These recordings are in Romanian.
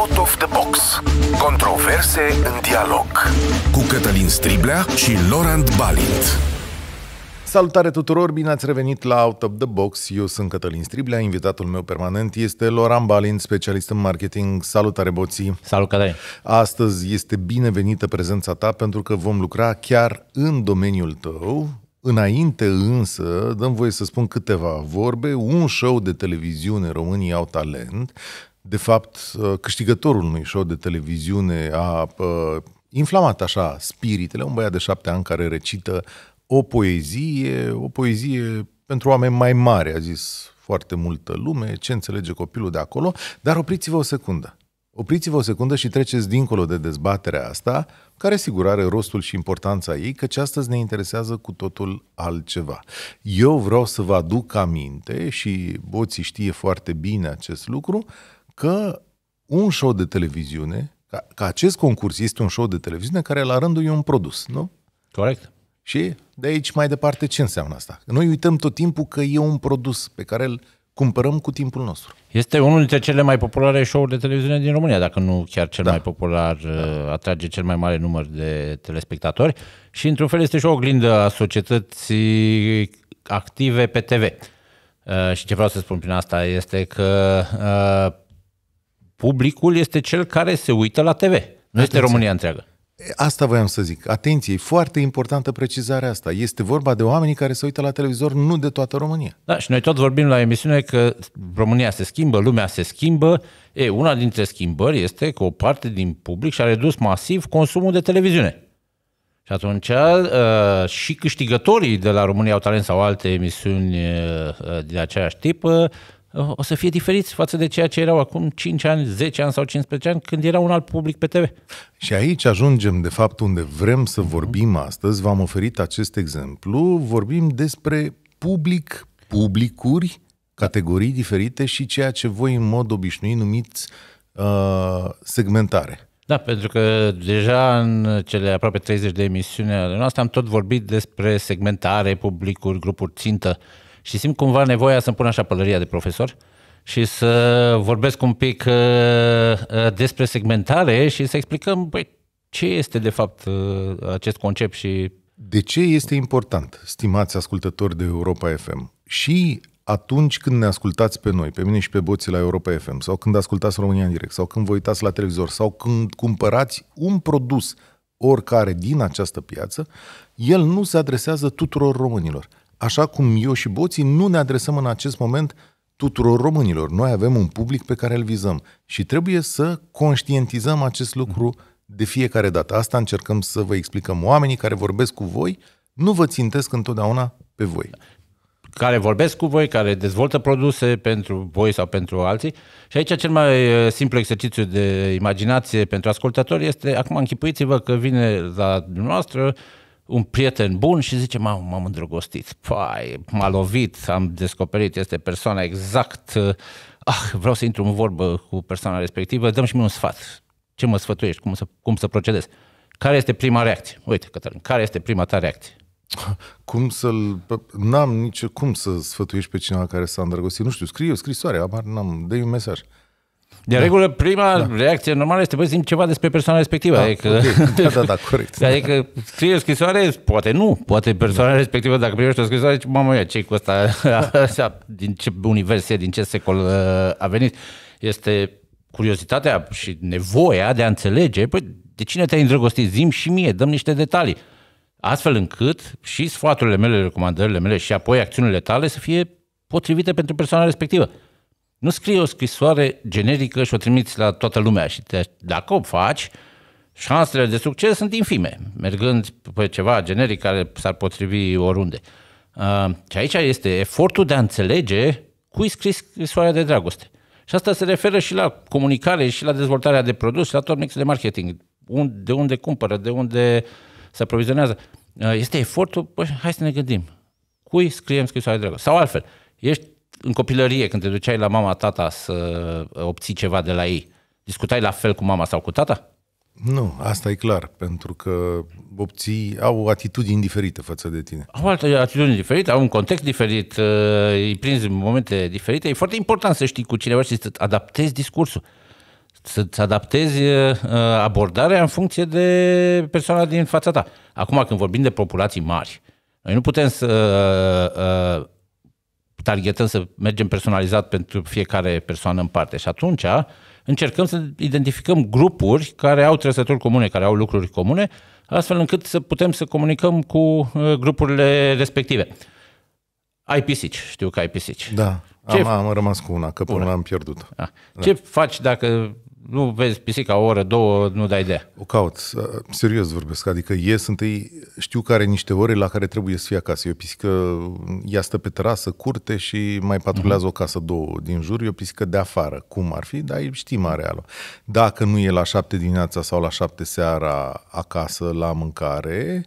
Out of the Box. Controverse în dialog. Cu Cătălin Striblea și Laurent Balint. Salutare tuturor, bine ați revenit la Out of the Box. Eu sunt Cătălin Striblea, invitatul meu permanent este Loran Balint, specialist în marketing. Salutare, Boții! Salut, Cătălin! Astăzi este binevenită prezența ta pentru că vom lucra chiar în domeniul tău, Înainte însă, dăm voie să spun câteva vorbe, un show de televiziune Românii au talent de fapt, uh, câștigătorul unui show de televiziune a uh, inflamat așa spiritele, un băiat de șapte ani care recită o poezie, o poezie pentru oameni mai mari, a zis foarte multă lume, ce înțelege copilul de acolo, dar opriți-vă o secundă. Opriți-vă o secundă și treceți dincolo de dezbaterea asta, care sigur are rostul și importanța ei, căci astăzi ne interesează cu totul altceva. Eu vreau să vă aduc aminte, și Boții știe foarte bine acest lucru, uh, că un show de televiziune, ca, ca acest concurs este un show de televiziune care la rândul e un produs, nu? Corect. Și de aici mai departe ce înseamnă asta? Noi uităm tot timpul că e un produs pe care îl cumpărăm cu timpul nostru. Este unul dintre cele mai populare show-uri de televiziune din România, dacă nu chiar cel da. mai popular, da. Uh, atrage cel mai mare număr de telespectatori și într-un fel este și o oglindă a societății active pe TV. Uh, și ce vreau să spun prin asta este că uh, publicul este cel care se uită la TV. Nu este România întreagă. Asta voiam să zic. Atenție, e foarte importantă precizarea asta. Este vorba de oamenii care se uită la televizor, nu de toată România. Da, și noi tot vorbim la emisiune că România se schimbă, lumea se schimbă. E, una dintre schimbări este că o parte din public și-a redus masiv consumul de televiziune. Și atunci uh, și câștigătorii de la România au talent sau alte emisiuni uh, de din aceeași tip o să fie diferiți față de ceea ce erau acum 5 ani, 10 ani sau 15 ani, când era un alt public pe TV. Și aici ajungem, de fapt, unde vrem să vorbim astăzi. V-am oferit acest exemplu. Vorbim despre public, publicuri, categorii diferite și ceea ce voi, în mod obișnuit, numiți uh, segmentare. Da, pentru că deja în cele aproape 30 de emisiuni ale noastre am tot vorbit despre segmentare, publicuri, grupuri țintă. Uh, și simt cumva nevoia să-mi pun așa pălăria de profesor și să vorbesc un pic uh, uh, despre segmentare și să explicăm băi, ce este de fapt uh, acest concept și... De ce este important, stimați ascultători de Europa FM? Și atunci când ne ascultați pe noi, pe mine și pe boții la Europa FM, sau când ascultați România în direct, sau când vă uitați la televizor, sau când cumpărați un produs oricare din această piață, el nu se adresează tuturor românilor așa cum eu și boții nu ne adresăm în acest moment tuturor românilor. Noi avem un public pe care îl vizăm și trebuie să conștientizăm acest lucru de fiecare dată. Asta încercăm să vă explicăm. Oamenii care vorbesc cu voi nu vă țintesc întotdeauna pe voi care vorbesc cu voi, care dezvoltă produse pentru voi sau pentru alții. Și aici cel mai simplu exercițiu de imaginație pentru ascultători este, acum închipuiți-vă că vine la dumneavoastră un prieten bun și zice, m-am, m-am îndrăgostit, pai, m-a lovit, am descoperit, este persoana exact, eh, ah, vreau să intru în vorbă cu persoana respectivă, dăm și mie un sfat. Ce mă sfătuiești? Cum să, cum să procedez? Care este prima reacție? Uite, Cătălin, care este prima ta reacție? Cum să-l... N-am nici cum să sfătuiești pe cineva care s-a îndrăgostit. Nu știu, scrie o scrisoare, abar, n-am, dă un mesaj. De da. regulă, prima da. reacție normală este, băi, zic ceva despre persoana respectivă. Da, adică, okay. da, da, da, corect. Adică scrie o scrisoare, poate nu, poate persoana da. respectivă, dacă primește o scrisoare, zice, mamă ce cu asta așa, din ce univers e, din ce secol uh, a venit. Este curiozitatea și nevoia de a înțelege, păi, de cine te-ai îndrăgostit? Zim și mie, dăm niște detalii. Astfel încât și sfaturile mele, recomandările mele și apoi acțiunile tale să fie potrivite pentru persoana respectivă. Nu scrie o scrisoare generică și o trimiți la toată lumea și te, dacă o faci, șansele de succes sunt infime, mergând pe ceva generic care s-ar potrivi oriunde. Uh, și aici este efortul de a înțelege cui scris scrisoarea de dragoste. Și asta se referă și la comunicare, și la dezvoltarea de produs, și la tot mixul de marketing. De unde cumpără, de unde se aprovizionează. Uh, este efortul, păi, hai să ne gândim. Cui scriem scrisoarea de dragoste? Sau altfel, ești în copilărie, când te duceai la mama, tata să obții ceva de la ei, discutai la fel cu mama sau cu tata? Nu, asta e clar, pentru că obții, au atitudini diferite față de tine. Au alte atitudini diferite, au un context diferit, uh, îi prinzi în momente diferite. E foarte important să știi cu cineva și să adaptezi discursul, să-ți adaptezi uh, uh, abordarea în funcție de persoana din fața ta. Acum, când vorbim de populații mari, noi nu putem să targetăm să mergem personalizat pentru fiecare persoană în parte. Și atunci încercăm să identificăm grupuri care au trăsături comune, care au lucruri comune, astfel încât să putem să comunicăm cu uh, grupurile respective. Ai pisici, știu că ai pisici. Da, Ce am, am rămas cu una, că până una. am pierdut. Da. Ce da. faci dacă nu vezi pisica o oră, două, nu dai de. O caut, uh, serios vorbesc, adică sunt ei, știu că are niște ore la care trebuie să fie acasă. E o pisică, ea stă pe terasă, curte și mai patrulează uh-huh. o casă, două din jur, e o pisică de afară, cum ar fi, dar știm arealul. Dacă nu e la șapte dimineața sau la șapte seara acasă la mâncare,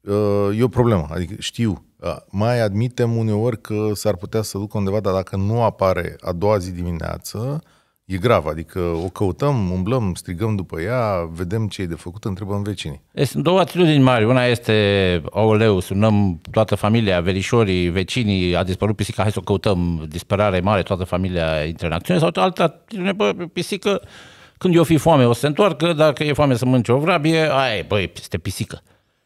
uh, e o problemă, adică știu, uh, mai admitem uneori că s-ar putea să ducă undeva, dar dacă nu apare a doua zi dimineață, uh, e grav, adică o căutăm, umblăm, strigăm după ea, vedem ce e de făcut, întrebăm vecinii. Sunt două atitudini mari. Una este, leu, sunăm toată familia, verișorii, vecinii, a dispărut pisica, hai să o căutăm, disperare mare, toată familia intră în acțiune, sau alta atitudine, bă, pisică, când eu fi foame o să se întoarcă, dacă e foame să mănânce o vrabie, ai, băi, este pisică.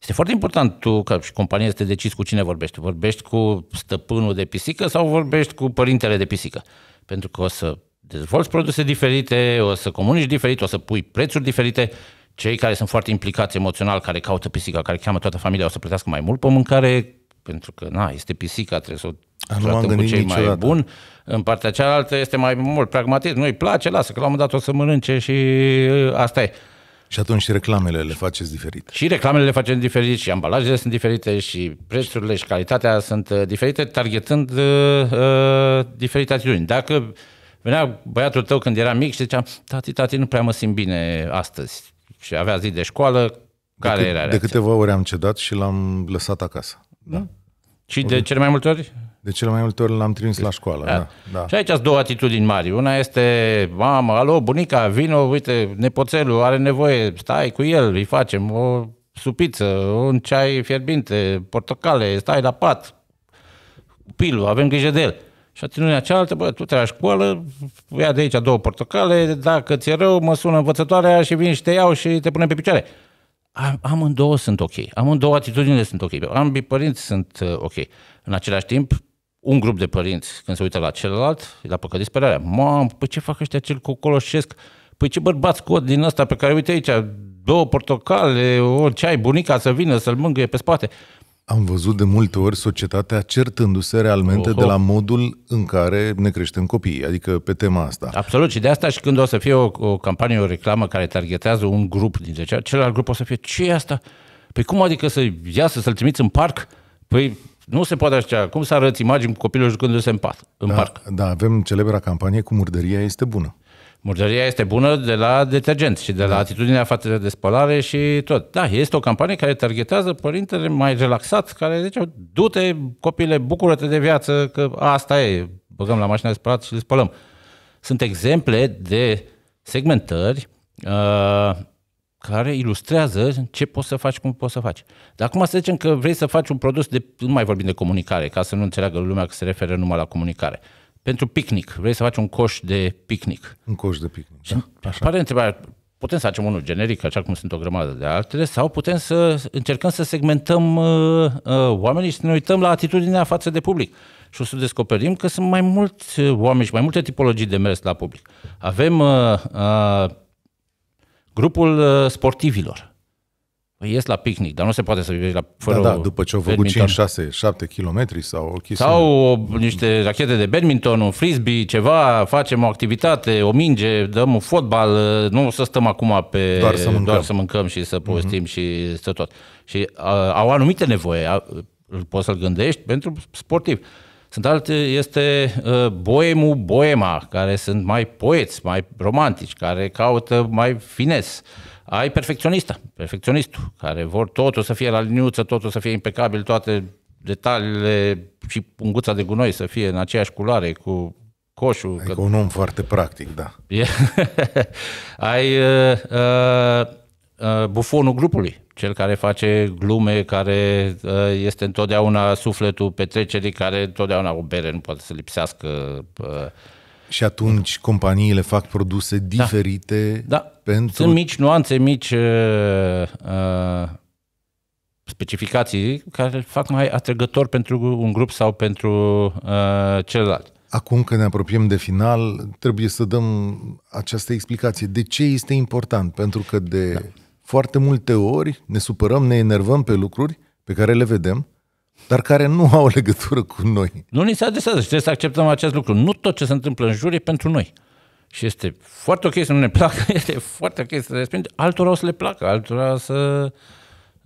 Este foarte important tu, ca și compania să te decizi cu cine vorbești. Vorbești cu stăpânul de pisică sau vorbești cu părintele de pisică? Pentru că o să dezvolți produse diferite, o să comunici diferit, o să pui prețuri diferite. Cei care sunt foarte implicați emoțional, care caută pisica, care cheamă toată familia, o să plătească mai mult pe mâncare, pentru că, na, este pisica, trebuie să o ah, tratăm cu cei niciodată. mai bun. În partea cealaltă este mai mult pragmatism. Nu-i place, lasă, că la un moment dat o să mănânce și ă, asta e. Și atunci și reclamele le faceți diferit. Și reclamele le facem diferit, și ambalajele sunt diferite, și prețurile și calitatea sunt ă, diferite, targetând uh, ă, diferite atitudini. Dacă uh, venea băiatul tău când era mic și zicea, tati, tati, nu prea mă simt bine astăzi. Și avea zi de școală, care de cât, era reacția? De câteva ori am cedat și l-am lăsat acasă. Da. da. Și de cele mai multe ori? De cele mai multe ori l-am trimis la școală. Da. da. Da. Și aici sunt două atitudini mari. Una este, mamă, alo, bunica, vino, uite, nepoțelul are nevoie, stai cu el, îi facem o supiță, un ceai fierbinte, portocale, stai la pat, pilul, avem grijă de el. Și atitudinea cealaltă, bă, tu te la școală, ia de aici două portocale, dacă ți-e rău, mă sună învățătoarea și vin și te iau și te pune pe picioare. Am, amândouă sunt ok, amândouă atitudinile sunt ok, ambii părinți sunt uh, ok. În același timp, un grup de părinți, când se uită la celălalt, la păcă disperarea. Mamă, păi ce fac ăștia cel cocoloșesc? Păi ce bărbați cod din ăsta pe care, uite aici, două portocale, o ceai, bunica să vină să-l mângâie pe spate. Am văzut de multe ori societatea certându-se realmente Oho. de la modul în care ne creștem copiii, adică pe tema asta. Absolut, și de asta și când o să fie o, o campanie, o reclamă care targetează un grup din cea, celălalt grup o să fie, ce e asta? Păi cum adică să iasă, să-l trimiți în parc? Păi nu se poate așa. Cum să arăți imagini cu copilul jucându-se în, pat, în da, parc? Da, avem celebra campanie cu murdăria este bună. Murdăria este bună de la detergent și de da. la atitudinea față de spălare și tot. Da, este o campanie care targetează părintele mai relaxat, care zice, du-te, copile, bucură-te de viață, că asta e, băgăm la mașina de spălat și le spălăm. Sunt exemple de segmentări uh, care ilustrează ce poți să faci, cum poți să faci. Dar acum să zicem că vrei să faci un produs de, nu mai vorbim de comunicare, ca să nu înțeleagă lumea că se referă numai la comunicare. Uh, pentru picnic. Vrei să faci un coș de picnic. Un coș de picnic, și da. Așa. Pare întrebarea, putem să facem unul generic, așa cum sunt o grămadă de altele, sau putem să încercăm să segmentăm uh, uh, oamenii și să ne uităm la atitudinea față de public. Și o să descoperim că sunt mai mulți uh, oameni și mai multe tipologii de mers la public. Avem uh, uh, grupul uh, sportivilor ies la picnic, dar nu se poate să iei la da, fără da, da, după ce au făcut 5, 6, 7 km sau o chestie. Sau o, niște rachete de badminton, un frisbee, ceva, facem o activitate, o minge, dăm un fotbal, nu să stăm acum pe doar să mâncăm, doar să mâncăm și să mhm. povestim mm-hmm. și să tot. Și uh, au anumite nevoie, uh, poți să-l gândești pentru sportiv. Sunt alte, este uh, boemul, boema, care sunt mai poeți, mai romantici, care caută mai fines ai perfecționista, perfecționistul, care vor totul să fie la liniuță, totul să fie impecabil, toate detaliile și punguța de gunoi să fie în aceeași culoare cu coșul. Adică că... un om foarte practic, da. ai uh, uh, uh, bufonul grupului, cel care face glume, care uh, este întotdeauna sufletul petrecerii, care întotdeauna o bere nu poate să lipsească. Uh, și atunci companiile fac produse da. diferite da. Da. pentru... Sunt mici nuanțe, mici uh, uh, specificații care fac mai atrăgător pentru un grup sau pentru uh, celălalt. Acum că ne apropiem de final, trebuie să dăm această explicație. De ce este important? Pentru că de da. foarte multe ori ne supărăm, ne enervăm pe lucruri pe care le vedem, dar care nu au legătură cu noi. Nu ni se adresează și trebuie să acceptăm acest lucru. Nu tot ce se întâmplă în jur e pentru noi. Și este foarte ok să nu ne placă, este foarte ok să le spune, altora o să le placă, altora o să...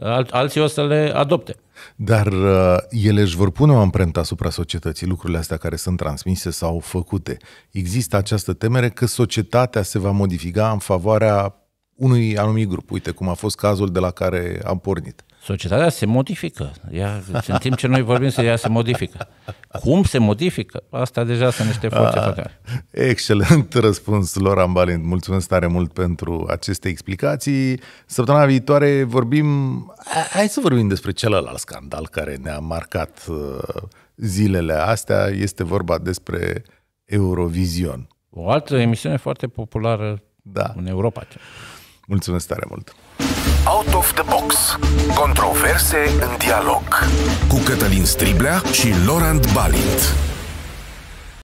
Al, alții o să le adopte. Dar uh, ele își vor pune o amprentă asupra societății, lucrurile astea care sunt transmise sau făcute. Există această temere că societatea se va modifica în favoarea unui anumit grup. Uite cum a fost cazul de la care am pornit. Societatea se modifică. Ea, în timp ce noi vorbim, ea se modifică. Cum se modifică? Asta deja sunt niște forțe păcare. Ah, excelent răspuns, Loran Balint. Mulțumesc tare mult pentru aceste explicații. Săptămâna viitoare vorbim... Hai să vorbim despre celălalt scandal care ne-a marcat uh, zilele astea. Este vorba despre Eurovision. O altă emisiune foarte populară da. în Europa. Mulțumesc tare mult! Out of the Box. Controverse în dialog. Cu Cătălin Striblea și Laurent Balint.